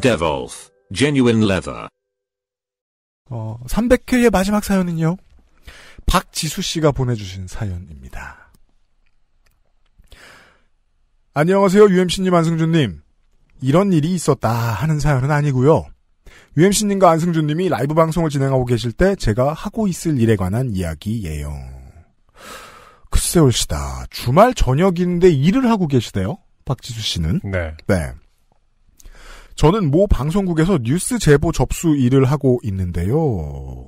Devolf, genuine leather. 어, 300회의 마지막 사연은요. 박지수 씨가 보내주신 사연입니다. 안녕하세요, UMC님, 안승준님. 이런 일이 있었다 하는 사연은 아니고요. UMC님과 안승준님이 라이브 방송을 진행하고 계실 때 제가 하고 있을 일에 관한 이야기예요. 글쎄 올시다. 주말 저녁인데 일을 하고 계시대요. 박지수 씨는. 네. 네. 저는 모 방송국에서 뉴스 제보 접수 일을 하고 있는데요.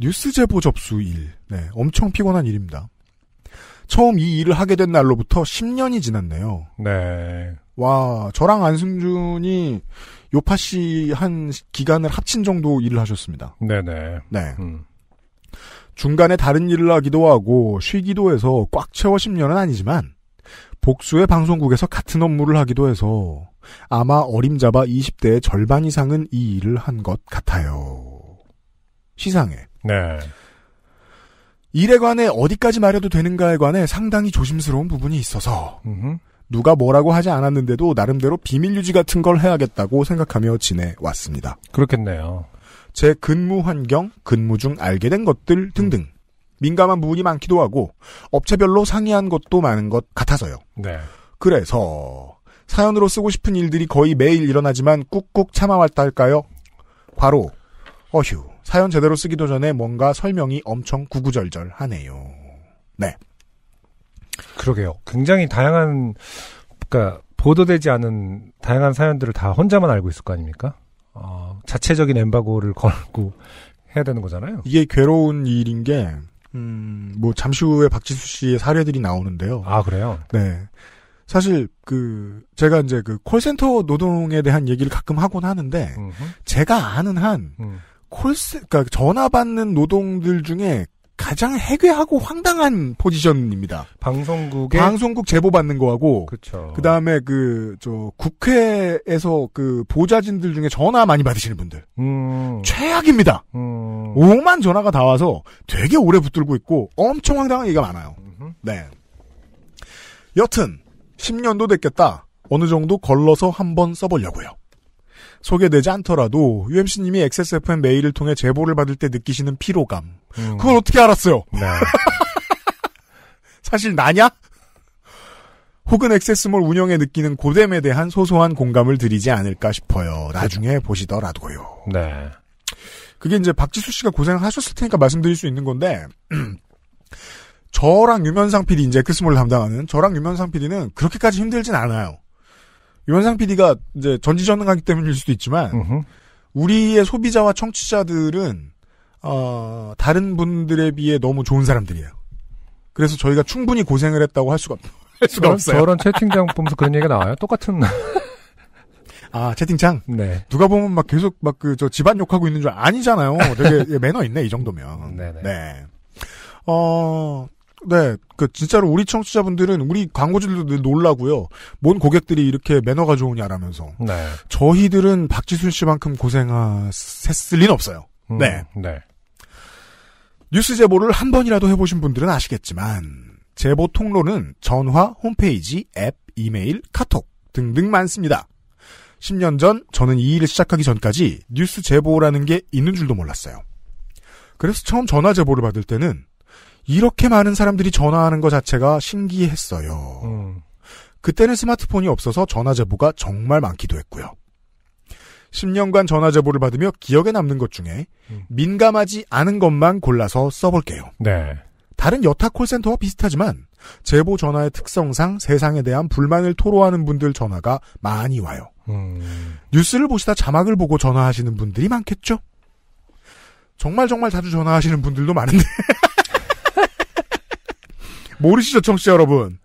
뉴스 제보 접수 일. 네, 엄청 피곤한 일입니다. 처음 이 일을 하게 된 날로부터 10년이 지났네요. 네. 와, 저랑 안승준이 요파 씨 한 기간을 합친 정도 일을 하셨습니다. 네네. 네. 음. 중간에 다른 일을 하기도 하고 쉬기도 해서 꽉 채워 10년은 아니지만 복수의 방송국에서 같은 업무를 하기도 해서 아마 어림잡아 20대의 절반 이상은 이 일을 한 것 같아요. 시상에. 네. 일에 관해 어디까지 말해도 되는가에 관해 상당히 조심스러운 부분이 있어서 누가 뭐라고 하지 않았는데도 나름대로 비밀 유지 같은 걸 해야겠다고 생각하며 지내왔습니다. 그렇겠네요. 제 근무 환경, 근무 중 알게 된 것들 등등. 음. 민감한 부분이 많기도 하고 업체별로 상이한 것도 많은 것 같아서요. 네. 그래서 사연으로 쓰고 싶은 일들이 거의 매일 일어나지만 꾹꾹 참아왔다 할까요? 과로 어휴 사연 제대로 쓰기도 전에 뭔가 설명이 엄청 구구절절하네요. 네. 그러게요. 굉장히 다양한 그러니까 보도되지 않은 다양한 사연들을 다 혼자만 알고 있을 거 아닙니까? 어, 자체적인 엠바고를 걸고 해야 되는 거잖아요. 이게 괴로운 일인 게 음, 뭐 잠시 후에 박지수 씨의 사례들이 나오는데요. 아 그래요? 네. 사실 그 제가 이제 그 콜센터 노동에 대한 얘기를 가끔 하곤 하는데 음흠. 제가 아는 한 음. 콜센 그니까 전화 받는 노동들 중에 가장 해괴하고 황당한 포지션입니다. 방송국에 방송국 제보 받는 거하고 그쵸. 그다음에 그 저 국회에서 그 보좌진들 중에 전화 많이 받으시는 분들. 음. 최악입니다. 음. 오만 전화가 다 와서 되게 오래 붙들고 있고 엄청 황당한 얘기가 많아요. 네. 여튼 10년도 됐겠다. 어느 정도 걸러서 한번 써보려고요. 소개되지 않더라도 UMC님이 XSFM 메일을 통해 제보를 받을 때 느끼시는 피로감. 음. 그걸 어떻게 알았어요? 네. 사실 나냐? 혹은 x s 몰 운영에 느끼는 고됨에 대한 소소한 공감을 드리지 않을까 싶어요. 나중에 보시더라도요. 네. 그게 이제 박지수 씨가 고생하셨을 테니까 말씀드릴 수 있는 건데 저랑 유면상 PD 이제 크스몰 담당하는 저랑 유면상 PD는 그렇게까지 힘들진 않아요. 유현상 PD가 이제 전지전능하기 때문일 수도 있지만 우리의 소비자와 청취자들은 어, 다른 분들에 비해 너무 좋은 사람들이에요. 그래서 저희가 충분히 고생을 했다고 할 수가, 할 수가 저런, 없어요. 저런 채팅장 보면서 그런 얘기가 나와요. 똑같은. 아, 채팅창? 네. 누가 보면 막 계속 막 그, 저 집안 욕하고 있는 줄 아니잖아요. 되게 예, 매너 있네, 이 정도면. 네네. 네. 어, 네, 그 진짜로 우리 청취자분들은 우리 광고주들도 늘 놀라고요. 뭔 고객들이 이렇게 매너가 좋으냐라면서. 네. 저희들은 박지순 씨만큼 고생했을 리는 없어요. 음, 네. 네. 뉴스 제보를 한 번이라도 해보신 분들은 아시겠지만 제보 통로는 전화, 홈페이지, 앱, 이메일, 카톡 등등 많습니다. 10년 전 저는 이 일을 시작하기 전까지 뉴스 제보라는 게 있는 줄도 몰랐어요. 그래서 처음 전화 제보를 받을 때는 이렇게 많은 사람들이 전화하는 것 자체가 신기했어요. 음. 그때는 스마트폰이 없어서 전화 제보가 정말 많기도 했고요. 10년간 전화 제보를 받으며 기억에 남는 것 중에 음. 민감하지 않은 것만 골라서 써볼게요. 네. 다른 여타 콜센터와 비슷하지만 제보 전화의 특성상 세상에 대한 불만을 토로하는 분들 전화가 많이 와요. 음. 뉴스를 보시다 자막을 보고 전화하시는 분들이 많겠죠? 정말 정말 자주 전화하시는 분들도 많은데. 모르시죠, 청취자 여러분.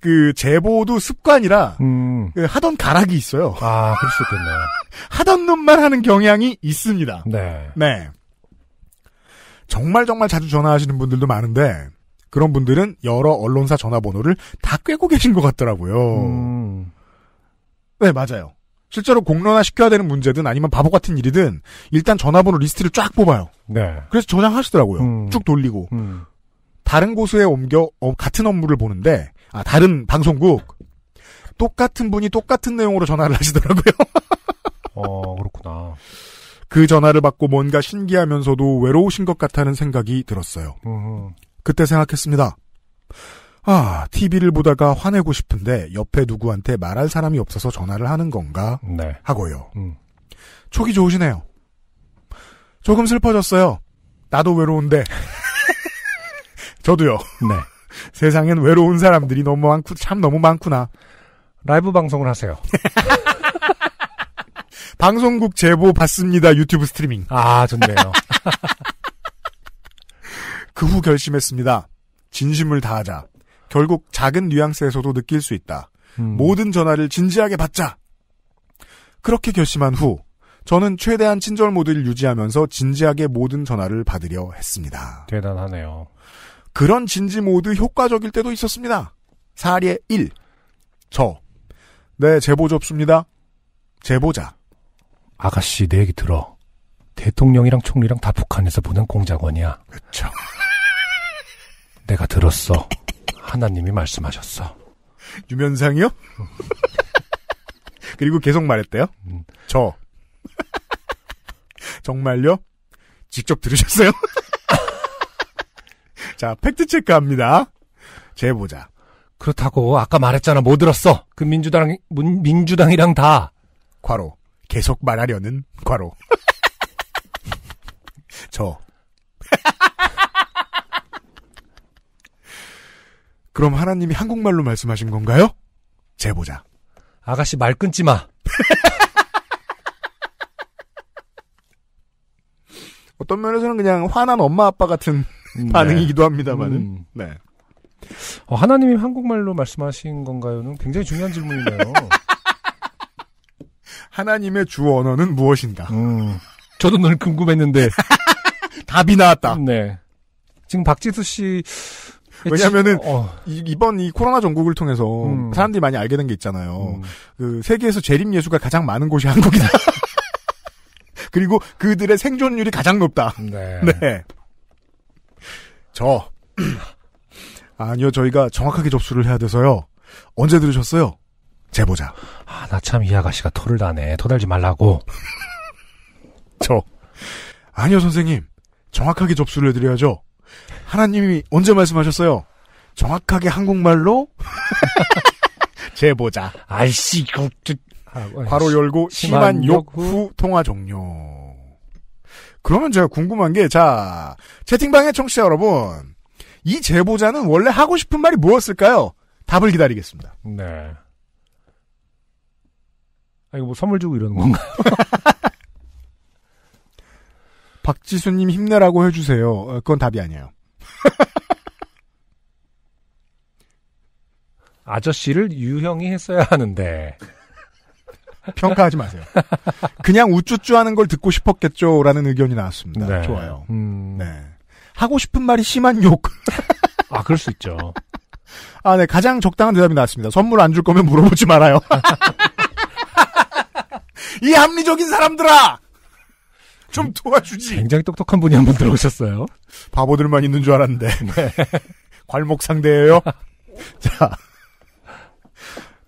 그 제보도 습관이라 음. 그 하던 가락이 있어요. 아, 그럴 수있겠네 하던 놈만 하는 경향이 있습니다. 네. 네. 정말 정말 자주 전화하시는 분들도 많은데 그런 분들은 여러 언론사 전화번호를 다 꿰고 계신 것 같더라고요. 음. 네, 맞아요. 실제로 공론화 시켜야 되는 문제든 아니면 바보 같은 일이든 일단 전화번호 리스트를 쫙 뽑아요. 네. 그래서 저장하시더라고요. 음. 쭉 돌리고. 음. 다른 곳에 옮겨 어, 같은 업무를 보는데 아, 다른 방송국 똑같은 분이 똑같은 내용으로 전화를 하시더라고요. 어 그렇구나. 그 전화를 받고 뭔가 신기하면서도 외로우신 것 같다는 생각이 들었어요. 어허. 그때 생각했습니다. 아, TV를 보다가 화내고 싶은데 옆에 누구한테 말할 사람이 없어서 전화를 하는 건가 네. 하고요. 음. 촉이 좋으시네요. 조금 슬퍼졌어요. 나도 외로운데. 저도요. 네. 세상엔 외로운 사람들이 너무 많고 참 너무 많구나. 라이브 방송을 하세요. 방송국 제보 받습니다. 유튜브 스트리밍. 아, 좋네요. 그 후 결심했습니다. 진심을 다하자. 결국 작은 뉘앙스에서도 느낄 수 있다. 음. 모든 전화를 진지하게 받자. 그렇게 결심한 후 저는 최대한 친절 모드를 유지하면서 진지하게 모든 전화를 받으려 했습니다. 대단하네요. 그런 진지 모드 효과적일 때도 있었습니다. 사례 1. 저. 네, 제보 접수입니다. 제보자. 아가씨, 내 얘기 들어. 대통령이랑 총리랑 다 북한에서 보낸 공작원이야. 그쵸. 내가 들었어. 하나님이 말씀하셨어. 유면상이요? 그리고 계속 말했대요. 음. 저. 정말요? 직접 들으셨어요? 자, 팩트체크 합니다. 제보자. 그렇다고 아까 말했잖아. 뭐 들었어? 그 민주당 민주당이랑 다 과로 계속 말하려는 과로. 저. 그럼 하나님이 한국말로 말씀하신 건가요? 제보자. 아가씨 말 끊지 마. 어떤 면에서는 그냥 화난 엄마 아빠 같은 음, 네. 반응이기도 합니다만은. 음. 네. 어, 하나님이 한국말로 말씀하신 건가요?는 굉장히 중요한 질문이네요. 하나님의 주 언어는 무엇인가? 음. 저도 늘 궁금했는데 답이 나왔다. 네. 지금 박지수 씨 왜냐면은 어. 이번 이 코로나 전국을 통해서 음. 사람들이 많이 알게 된 게 있잖아요. 음. 그 세계에서 재림 예수가 가장 많은 곳이 한국이다. 그리고 그들의 생존율이 가장 높다. 네. 네. 저. 아니요, 저희가 정확하게 접수를 해야 돼서요. 언제 들으셨어요? 제보자. 아, 나 참 이 아가씨가 토를 다네. 토달지 말라고. 저. 아니요, 선생님. 정확하게 접수를 해드려야죠. 하나님이 언제 말씀하셨어요? 정확하게 한국말로? 제보자. 아이씨, 이거, 아, 괄호 열고 심한 욕 후 통화 종료. 그러면 제가 궁금한 게, 자, 채팅방의 청취자 여러분. 이 제보자는 원래 하고 싶은 말이 무엇일까요? 답을 기다리겠습니다. 네. 아, 이거 뭐 선물 주고 이러는 건가요? 박지수님 힘내라고 해주세요. 어, 그건 답이 아니에요. 아저씨를 유형이 했어야 하는데. 평가하지 마세요. 그냥 우쭈쭈 하는 걸 듣고 싶었겠죠. 라는 의견이 나왔습니다. 네. 좋아요. 음... 네. 하고 싶은 말이 심한 욕. 아, 그럴 수 있죠. 아, 네. 가장 적당한 대답이 나왔습니다. 선물 안 줄 거면 물어보지 말아요. 이 합리적인 사람들아! 좀 도와주지. 굉장히 똑똑한 분이 한 분 들어오셨어요. 바보들만 있는 줄 알았는데. 네. 괄목 상대예요. 자.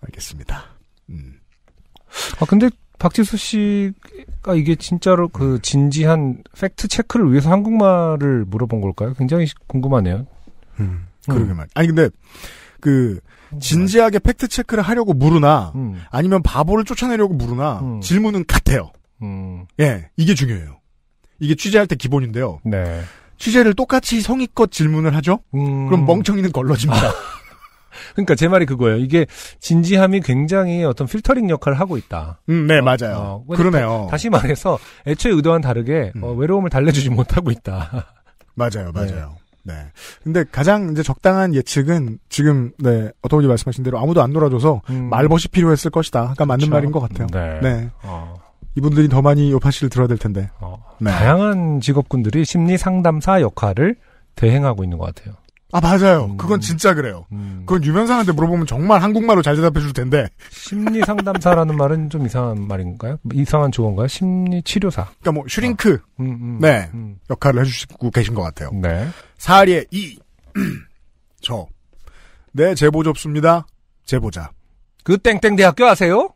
알겠습니다. 음. 아 근데 박지수 씨가 이게 진짜로 그 진지한 팩트 체크를 위해서 한국말을 물어본 걸까요? 굉장히 궁금하네요. 음, 음. 그러게 음. 말이 아니 근데 그 음. 진지하게 팩트 체크를 하려고 물으나 음. 아니면 바보를 쫓아내려고 물으나 음. 질문은 같아요. 음. 예, 이게 중요해요. 이게 취재할 때 기본인데요. 네. 취재를 똑같이 성의껏 질문을 하죠. 그럼 멍청이는 걸러집니다. 그러니까 제 말이 그거예요. 이게 진지함이 굉장히 어떤 필터링 역할을 하고 있다. 음, 네, 어, 맞아요. 어, 그러니까 그러네요. 다, 시 말해서 애초에 의도와는 다르게 어, 음. 어, 외로움을 달래주지 못하고 있다. 맞아요, 맞아요. 네. 네. 근데 가장 이제 적당한 예측은 지금 네 어토니 말씀하신 대로 아무도 안 놀아줘서 음. 말벗이 필요했을 것이다. 아까 맞는 그렇죠. 말인 것 같아요. 네. 네. 어. 이분들이 더 많이 요파 씨를 들어야 될 텐데. 어. 네. 다양한 직업군들이 심리 상담사 역할을 대행하고 있는 것 같아요. 아 맞아요. 음. 그건 진짜 그래요. 음. 그건 유명상한테 물어보면 정말 한국말로 잘 대답해 줄 텐데. 심리 상담사라는 말은 좀 이상한 말인가요? 뭐 이상한 조언가요? 심리 치료사. 그러니까 뭐 슈링크 아. 음, 음 네 음. 역할을 해주시고 계신 것 같아요. 네. 사리의 이 저. 네 제보 접수입니다. 제보자. 그 땡땡 대학교 아세요?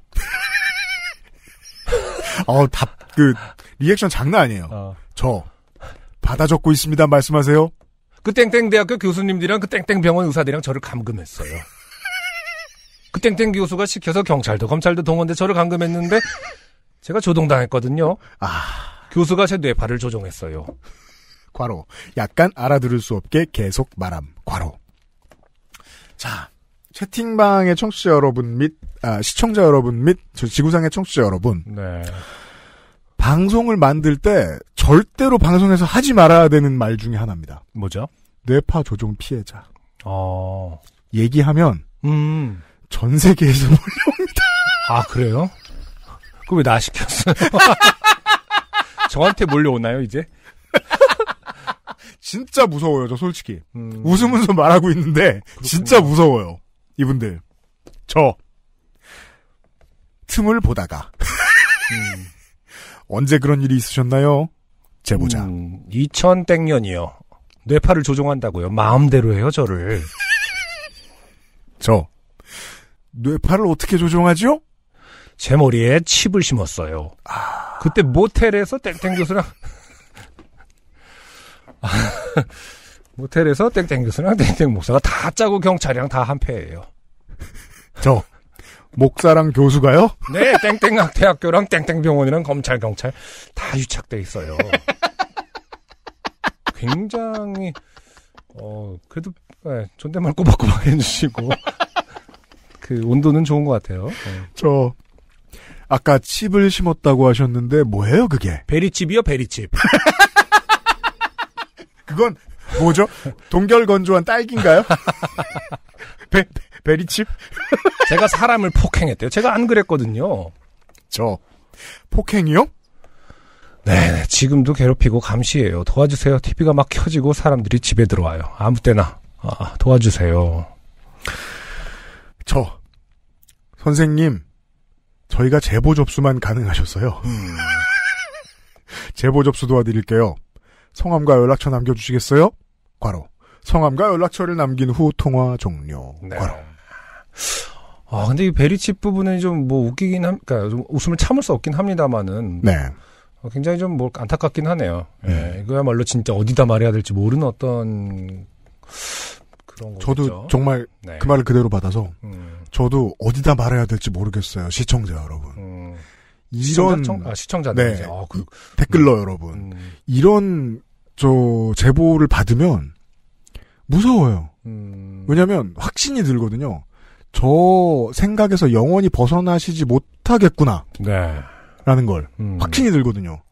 어답그 리액션 장난 아니에요. 어. 저 받아 적고 있습니다. 말씀하세요. 그 땡땡 대학교 교수님들이랑 그 땡땡 병원 의사들이랑 저를 감금했어요. 그 땡땡 교수가 시켜서 경찰도 검찰도 동원돼 저를 감금했는데 제가 조동당했거든요. 아. 교수가 제 뇌파를 조종했어요. 과로. 약간 알아들을 수 없게 계속 말함. 과로. 자, 채팅방의 청취자 여러분 및, 아, 시청자 여러분 및, 지구상의 청취자 여러분. 네. 방송을 만들 때 절대로 방송에서 하지 말아야 되는 말 중에 하나입니다. 뭐죠? 뇌파 조종 피해자. 어. 얘기하면 음. 전 세계에서 몰려옵니다. 아 그래요? 그럼 왜 나 시켰어요? 저한테 몰려오나요 이제? 진짜 무서워요 저 솔직히 음. 웃으면서 말하고 있는데 그렇구나. 진짜 무서워요 이분들 저 틈을 보다가 음. 언제 그런 일이 있으셨나요? 제보자. 음, 2000땡년이요. 뇌파를 조종한다고요. 마음대로 해요, 저를. 저. 뇌파를 어떻게 조종하죠? 제 머리에 칩을 심었어요. 아... 그때 모텔에서 땡땡 교수랑 모텔에서 땡땡 교수랑 땡땡 목사가 다 짜고 경찰이랑 다 한패예요. 저 목사랑 교수가요? 네, 땡땡학 대학교랑 땡땡병원이랑 검찰 경찰 다 유착돼 있어요. 굉장히 어 그래도 네, 존댓말 꼬박꼬박 해주시고 그 온도는 좋은 것 같아요. 네. 저 아까 칩을 심었다고 하셨는데 뭐예요 그게? 베리칩이요 베리칩. 그건 뭐죠? 동결건조한 딸기인가요? 베, 베리칩? 제가 사람을 폭행했대요. 제가 안 그랬거든요. 저 폭행이요? 네, 지금도 괴롭히고 감시해요. 도와주세요. TV가 막 켜지고 사람들이 집에 들어와요. 아무 때나 아, 도와주세요. 저 선생님 저희가 제보 접수만 가능하셨어요. 음. 제보 접수 도와드릴게요. 성함과 연락처 남겨주시겠어요? 과로. 성함과 연락처를 남긴 후 통화 종료. 네. 과로. 아, 근데 이베리치 부분은 좀 뭐 웃기긴 함, 그니까 좀 웃음을 참을 수 없긴 합니다만은. 네. 어, 굉장히 좀 뭐 안타깝긴 하네요. 예. 네. 예, 이거야말로 진짜 어디다 말해야 될지 모르는 어떤 그런 거. 저도 거겠죠? 정말 네. 그 말을 그대로 받아서 음. 저도 어디다 말해야 될지 모르겠어요, 시청자 여러분. 음. 이런 시청자, 아, 시청자들 네. 아, 그, 댓글러 음. 여러분 음. 이런 저 제보를 받으면 무서워요. 음. 왜냐하면 확신이 들거든요. 저 생각에서 영원히 벗어나시지 못하겠구나. 네. 라는 걸 음. 확신이 들거든요.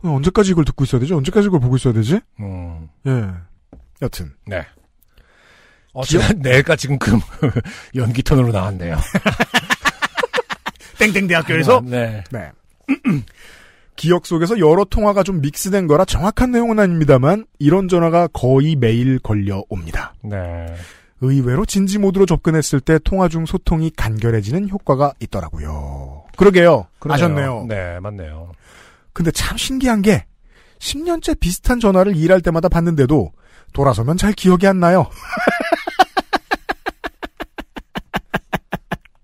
언제까지 이걸 듣고 있어야 되지? 언제까지 이걸 보고 있어야 되지? 음. 예. 여튼. 네. 어찌나 내가 지금 금 연기 톤으로 나왔네요. 땡땡 대학교에서. 음, 네. 네. 기억 속에서 여러 통화가 좀 믹스된 거라 정확한 내용은 아닙니다만 이런 전화가 거의 매일 걸려 옵니다. 네. 의외로 진지 모드로 접근했을 때 통화 중 소통이 간결해지는 효과가 있더라고요. 그러게요. 그러네요. 아셨네요. 네, 맞네요. 근데 참 신기한 게 10년째 비슷한 전화를 일할 때마다 받는데도 돌아서면 잘 기억이 안 나요.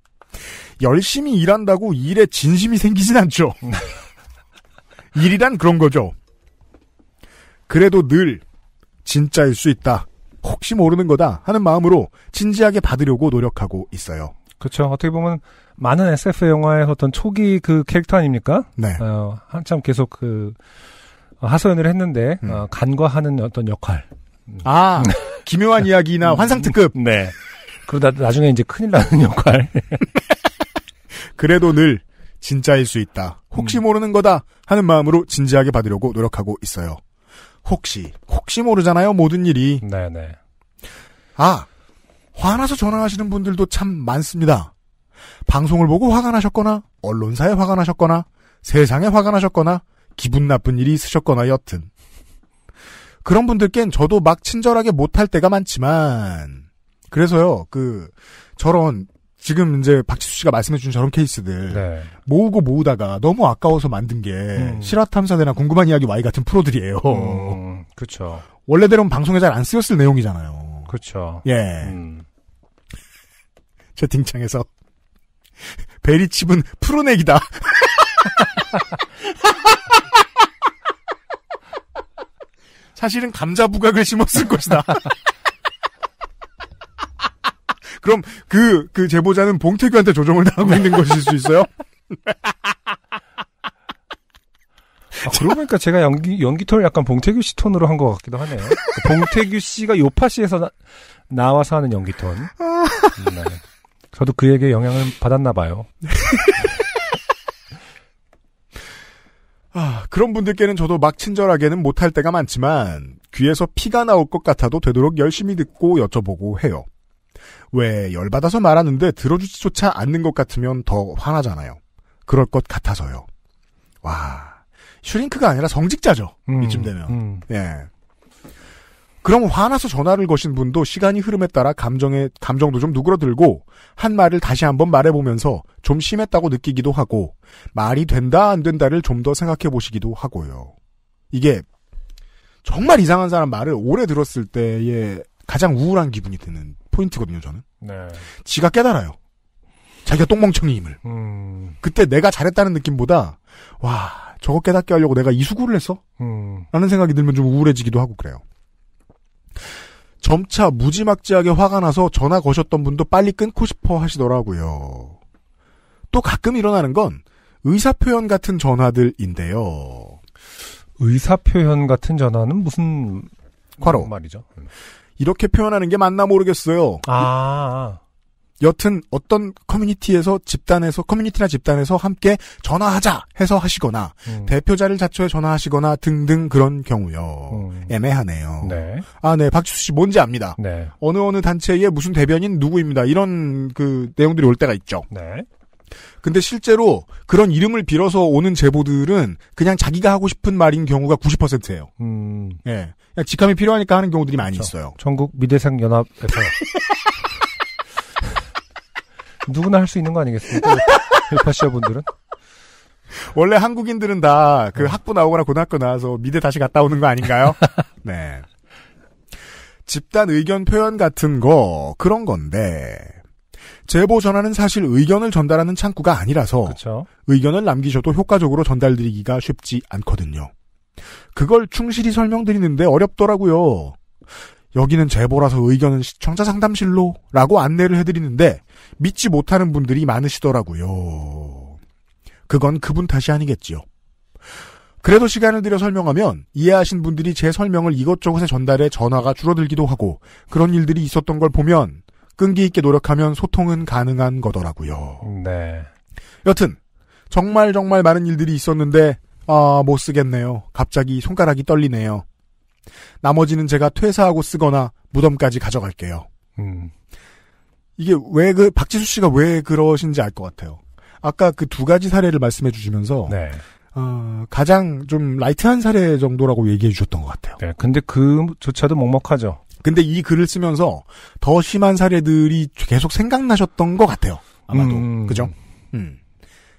열심히 일한다고 일에 진심이 생기진 않죠. 일이란 그런 거죠. 그래도 늘 진짜일 수 있다. 혹시 모르는 거다 하는 마음으로 진지하게 받으려고 노력하고 있어요. 그렇죠. 어떻게 보면 많은 SF 영화의 어떤 초기 그 캐릭터 아닙니까? 네. 어, 한참 계속 그 어, 하소연을 했는데 음. 어, 간과하는 어떤 역할. 아 기묘한 이야기나 환상 특급. 네. 그러다 나중에 이제 큰일 나는 역할. 그래도 늘 진짜일 수 있다. 혹시 음. 모르는 거다 하는 마음으로 진지하게 받으려고 노력하고 있어요. 혹시 혹시 모르잖아요 모든 일이. 네네. 아 화나서 전화하시는 분들도 참 많습니다. 방송을 보고 화가 나셨거나 언론사에 화가 나셨거나 세상에 화가 나셨거나 기분 나쁜 일이 있으셨거나 여튼 그런 분들께는 저도 막 친절하게 못할 때가 많지만 그래서요 그 저런 지금 이제 박지수 씨가 말씀해준 저런 케이스들 네. 모으고 모으다가 너무 아까워서 만든 게 음. 실화탐사대나 궁금한 이야기 와이 같은 프로들이에요. 음, 그렇죠. 원래대로는 방송에 잘 안 쓰였을 내용이잖아요. 그렇죠. 예. 음. 채팅창에서 베리칩은 프로넥이다. 사실은 감자 부각을 심었을 것이다. 그럼 그, 그 제보자는 봉태규한테 조정을 당하고 있는 것일 수 있어요? 아, 그러고 보니까 제가 연기, 연기 톤을 약간 봉태규 씨 톤으로 한 것 같기도 하네요. 봉태규 씨가 요파 씨에서 나, 와서 하는 연기 톤. 음, 네. 저도 그에게 영향을 받았나 봐요. 아, 그런 분들께는 저도 막 친절하게는 못할 때가 많지만 귀에서 피가 나올 것 같아도 되도록 열심히 듣고 여쭤보고 해요. 왜 열받아서 말하는데 들어주지조차 않는 것 같으면 더 화나잖아요. 그럴 것 같아서요. 와, 슈링크가 아니라 성직자죠. 음, 이쯤 되면. 음. 예. 그럼 화나서 전화를 거신 분도 시간이 흐름에 따라 감정에 감정도 좀 누그러들고 한 말을 다시 한번 말해보면서 좀 심했다고 느끼기도 하고 말이 된다 안 된다를 좀 더 생각해 보시기도 하고요. 이게 정말 이상한 사람 말을 오래 들었을 때에 가장 우울한 기분이 드는 포인트거든요, 저는. 네. 지가 깨달아요. 자기가 똥멍청이임을. 음. 그때 내가 잘했다는 느낌보다 와 저거 깨닫게 하려고 내가 이 수구를 했어? 음. 라는 생각이 들면 좀 우울해지기도 하고 그래요. 점차 무지막지하게 화가 나서 전화 거셨던 분도 빨리 끊고 싶어 하시더라고요. 또 가끔 일어나는 건 의사 표현 같은 전화들인데요. 의사 표현 같은 전화는 무슨 과로 말이죠? 음. 이렇게 표현하는 게 맞나 모르겠어요. 아. 여튼 어떤 커뮤니티에서 집단에서 커뮤니티나 집단에서 함께 전화하자 해서 하시거나 음. 대표자를 자처해 전화하시거나 등등 그런 경우요. 음. 애매하네요. 네. 아, 네. 박지수 씨 뭔지 압니다. 네. 어느 어느 단체의 무슨 대변인 누구입니다. 이런 그 내용들이 올 때가 있죠. 네. 근데 실제로 그런 이름을 빌어서 오는 제보들은 그냥 자기가 하고 싶은 말인 경우가 90%예요. 음. 예. 그냥 직함이 필요하니까 하는 경우들이 많이 그렇죠. 있어요. 전국 미대생 연합에서 누구나 할 수 있는 거 아니겠습니까? 일파시아 분들은 원래 한국인들은 다그 네. 학부 나오거나 고등학교 나와서 미대 다시 갔다 오는 거 아닌가요? 네. 집단 의견 표현 같은 거 그런 건데 제보 전화는 사실 의견을 전달하는 창구가 아니라서 그쵸. 의견을 남기셔도 효과적으로 전달드리기가 쉽지 않거든요. 그걸 충실히 설명드리는데 어렵더라고요. 여기는 제보라서 의견은 시청자 상담실로 라고 안내를 해드리는데 믿지 못하는 분들이 많으시더라고요. 그건 그분 탓이 아니겠지요. 그래도 시간을 들여 설명하면 이해하신 분들이 제 설명을 이것저것에 전달해 전화가 줄어들기도 하고 그런 일들이 있었던 걸 보면 끈기 있게 노력하면 소통은 가능한 거더라고요. 네. 여튼 정말 정말 많은 일들이 있었는데 아, 못 쓰겠네요. 갑자기 손가락이 떨리네요. 나머지는 제가 퇴사하고 쓰거나 무덤까지 가져갈게요. 음. 이게 왜 그 박지수 씨가 왜 그러신지 알 것 같아요. 아까 그 두 가지 사례를 말씀해 주시면서 네. 어, 가장 좀 라이트한 사례 정도라고 얘기해 주셨던 것 같아요. 네, 근데 그조차도 먹먹하죠. 근데 이 글을 쓰면서 더 심한 사례들이 계속 생각나셨던 것 같아요. 아마도. 음... 그죠? 음.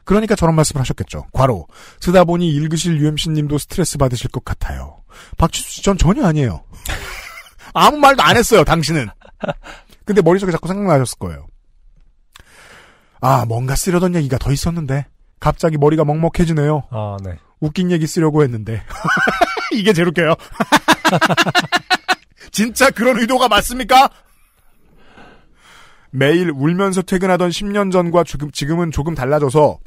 그러니까 저런 말씀을 하셨겠죠. 과로. 쓰다 보니 읽으실 UMC님도 스트레스 받으실 것 같아요. 박지수 씨, 전 전혀 아니에요. 아무 말도 안 했어요, 당신은. 근데 머릿속에 자꾸 생각나셨을 거예요. 아, 뭔가 쓰려던 얘기가 더 있었는데. 갑자기 머리가 먹먹해지네요. 아, 네. 웃긴 얘기 쓰려고 했는데. 이게 제일 웃겨요. 진짜 그런 의도가 맞습니까? 매일 울면서 퇴근하던 10년 전과 지금은 조금 달라져서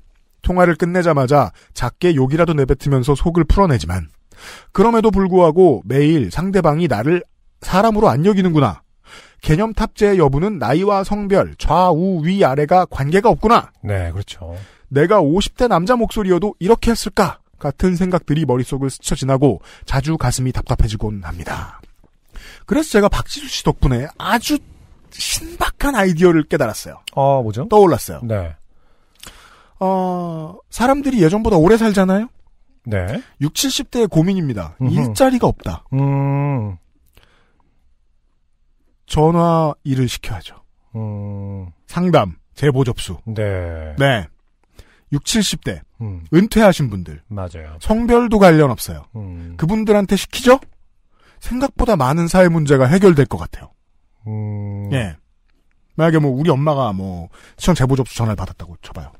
통화를 끝내자마자 작게 욕이라도 내뱉으면서 속을 풀어내지만 그럼에도 불구하고 매일 상대방이 나를 사람으로 안 여기는구나. 개념 탑재의 여부는 나이와 성별, 좌우, 위, 아래가 관계가 없구나. 네, 그렇죠. 내가 50대 남자 목소리여도 이렇게 했을까? 같은 생각들이 머릿속을 스쳐 지나고 자주 가슴이 답답해지곤 합니다. 그래서 제가 박지수 씨 덕분에 아주 신박한 아이디어를 깨달았어요. 아, 뭐죠? 떠올랐어요. 네. 어, 사람들이 예전보다 오래 살잖아요? 네. 6, 70대의 고민입니다. 음흠. 일자리가 없다. 음. 전화 일을 시켜야죠. 음. 상담, 제보 접수. 네. 네. 6, 70대. 음. 은퇴하신 분들. 맞아요. 성별도 관련 없어요. 음. 그분들한테 시키죠? 생각보다 많은 사회 문제가 해결될 것 같아요. 음... 예. 만약에 뭐 우리 엄마가 뭐시청 제보 접수 전화를 받았다고 쳐봐요.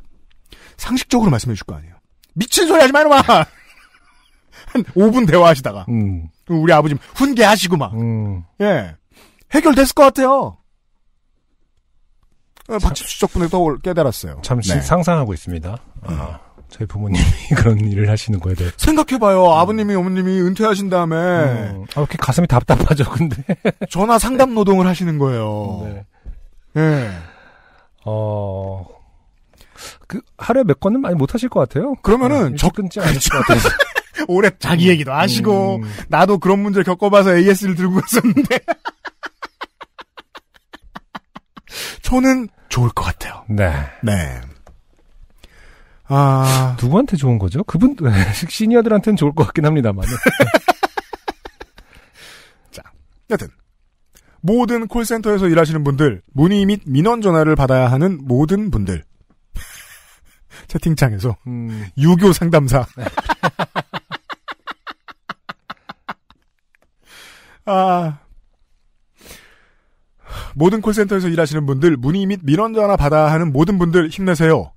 상식적으로 말씀해 줄 거 아니에요. 미친 소리 하지 마, 이놈한 5분 대화하시다가. 음. 우리 아버지 훈계하시고 막. 음. 예. 해결됐을 것 같아요. 박지수 어, 덕분에 또 깨달았어요. 잠시 네. 상상하고 있습니다. 음. 아. 저희 부모님이 그런 일을 하시는 거에 대해 생각해봐요. 음. 아버님이 어머님이 은퇴하신 다음에 음, 아, 이렇게 가슴이 답답하죠. 근데 전화 상담 노동을 하시는 거예요. 네. 예. 어. 그 하루에 몇 건은 많이 못 하실 것 같아요. 그러면은 어, 네, 접근지 않으실 것 그렇죠. 같아요. 올해 자기 음. 얘기도 아시고 음. 나도 그런 문제 를 겪어봐서 AS를 들고 있었는데 저는 좋을 것 같아요. 네. 네. 아. 누구한테 좋은 거죠? 그분, 시니어들한테는 좋을 것 같긴 합니다만. 자, 여튼. 모든 콜센터에서 일하시는 분들, 문의 및 민원 전화를 받아야 하는 모든 분들. 채팅창에서. 음. 유교 상담사. 아. 모든 콜센터에서 일하시는 분들, 문의 및 민원 전화 받아야 하는 모든 분들 힘내세요.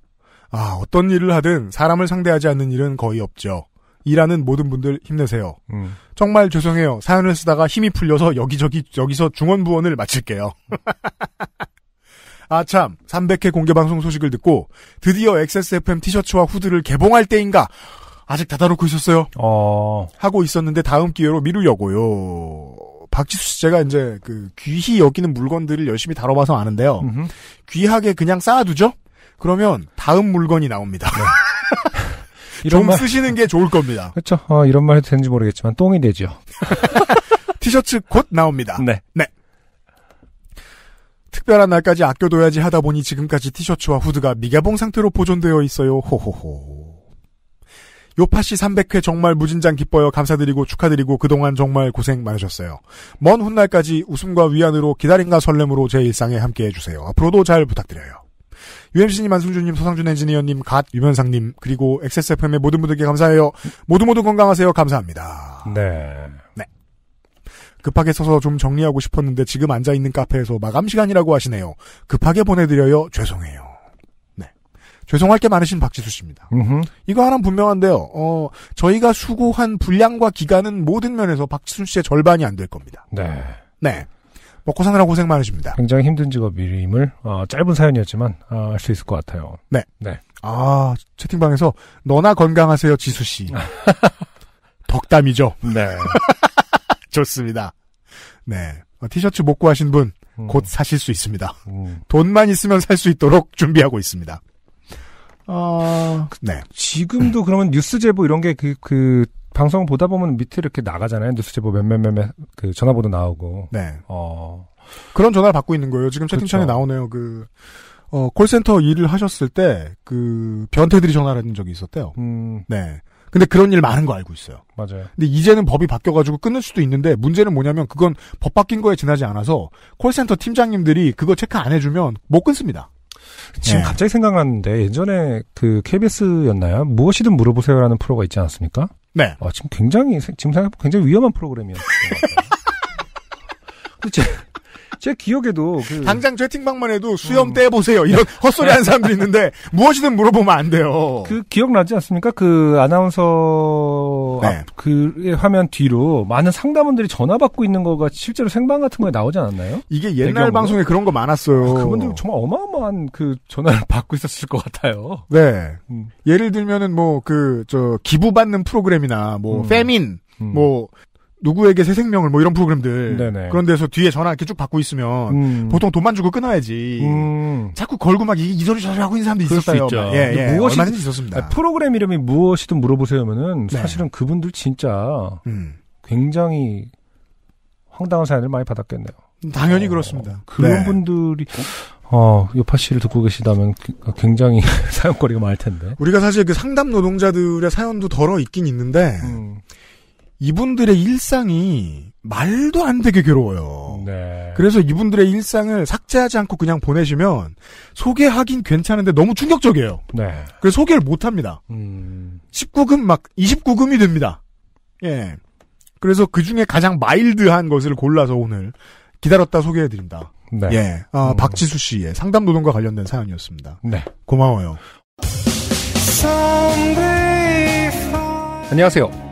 아, 어떤 일을 하든 사람을 상대하지 않는 일은 거의 없죠. 일하는 모든 분들 힘내세요. 음. 정말 죄송해요. 사연을 쓰다가 힘이 풀려서 여기저기 여기서 중원부원을 마칠게요. 아 참, 300회 공개 방송 소식을 듣고 드디어 XSFM 티셔츠와 후드를 개봉할 때인가 아직 닫아놓고 있었어요. 어... 하고 있었는데 다음 기회로 미루려고요. 박지수 씨 제가 이제 그 귀히 여기는 물건들을 열심히 다뤄봐서 아는데요. 음흠. 귀하게 그냥 쌓아두죠. 그러면 다음 물건이 나옵니다. 네. 좀 말... 쓰시는 게 좋을 겁니다. 그렇죠. 어, 이런 말 해도 되는지 모르겠지만 똥이 되죠. 티셔츠 곧 나옵니다. 네. 네. 특별한 날까지 아껴둬야지 하다 보니 지금까지 티셔츠와 후드가 미개봉 상태로 보존되어 있어요. 호호호. 요파시 300회 정말 무진장 기뻐요. 감사드리고 축하드리고 그동안 정말 고생 많으셨어요. 먼 훗날까지 웃음과 위안으로 기다림과 설렘으로 제 일상에 함께 해주세요. 앞으로도 잘 부탁드려요. 유엠씨님, 안승준님, 서상준 엔지니어님, 갓 유면상님 그리고 XSFM의 모든 분들께 감사해요. 모두 모두 건강하세요. 감사합니다. 네. 네. 급하게 서서 좀 정리하고 싶었는데 지금 앉아 있는 카페에서 마감 시간이라고 하시네요. 급하게 보내드려요. 죄송해요. 네. 죄송할 게 많으신 박지수 씨입니다. 음흠. 이거 하나 분명한데요. 어, 저희가 수고한 분량과 기간은 모든 면에서 박지수 씨의 절반이 안 될 겁니다. 네. 네. 먹고 사느라 고생 많으십니다. 굉장히 힘든 직업임을 이 어, 짧은 사연이었지만 어, 알수 있을 것 같아요. 네. 네. 아 채팅방에서 너나 건강하세요 지수 씨. 덕담이죠. 네. 좋습니다. 네. 어, 티셔츠 못 구하신 분, 음. 곧 사실 수 있습니다. 음. 돈만 있으면 살 수 있도록 준비하고 있습니다. 어... 네. 지금도 음. 그러면 뉴스 제보 이런 게 그, 그, 방송 보다 보면 밑에 이렇게 나가잖아요. 뉴스 제보 몇몇몇몇 그 전화번호 나오고. 네. 어. 그런 전화를 받고 있는 거예요. 지금 채팅창에 그렇죠. 나오네요. 그, 어, 콜센터 일을 하셨을 때, 그, 변태들이 전화를 했던 적이 있었대요. 음. 네. 근데 그런 일 많은 거 알고 있어요. 맞아요. 근데 이제는 법이 바뀌어가지고 끊을 수도 있는데 문제는 뭐냐면 그건 법 바뀐 거에 지나지 않아서 콜센터 팀장님들이 그거 체크 안 해주면 못 끊습니다. 지금 네. 갑자기 생각났는데 예전에 그 KBS였나요? 무엇이든 물어보세요라는 프로가 있지 않았습니까? 네. 아, 지금 굉장히, 지금 생각해보면 굉장히 위험한 프로그램이었어요. 근데 제, 제 기억에도 그... 당장 채팅방만 해도 수염 음. 떼보세요 이런 헛소리 하는 사람들이 있는데 무엇이든 물어보면 안 돼요. 그 기억나지 않습니까? 그 아나운서 네. 앞, 그 화면 뒤로 많은 상담원들이 전화 받고 있는 거가 실제로 생방 같은 거에 나오지 않았나요? 이게 옛날 방송에 그런 거 많았어요. 아, 그분들 정말 어마어마한 그 전화를 받고 있었을 것 같아요. 네. 음. 예를 들면은 뭐 그 저 기부 받는 프로그램이나 뭐 음. 페민 음. 뭐 누구에게 새 생명을 뭐 이런 프로그램들 네네. 그런 데서 뒤에 전화 이렇게 쭉 받고 있으면 음. 보통 돈만 주고 끊어야지 음. 자꾸 걸고 막이소리 저리 하고 있는 사람도 있었어요. 예, 예. 무엇이 얼마든지 있었습니다. 프로그램 이름이 무엇이든 물어보세요면은 네. 사실은 그분들 진짜 음. 굉장히 황당한 사연을 많이 받았겠네요. 당연히 어, 그렇습니다. 그런 네. 분들이 어, 요파 씨를 듣고 계시다면 그, 굉장히 사연거리가 많을 텐데. 우리가 사실 그 상담 노동자들의 사연도 덜어 있긴 있는데, 음. 이분들의 일상이 말도 안 되게 괴로워요. 네. 그래서 이분들의 일상을 삭제하지 않고 그냥 보내시면 소개하긴 괜찮은데 너무 충격적이에요. 네. 그래서 소개를 못 합니다. 음. 19금 막 29금이 됩니다. 예. 그래서 그 중에 가장 마일드한 것을 골라서 오늘 기다렸다 소개해 드립니다. 네. 예. 아, 음. 박지수 씨의 상담 노동과 관련된 사연이었습니다. 네. 고마워요. 안녕하세요.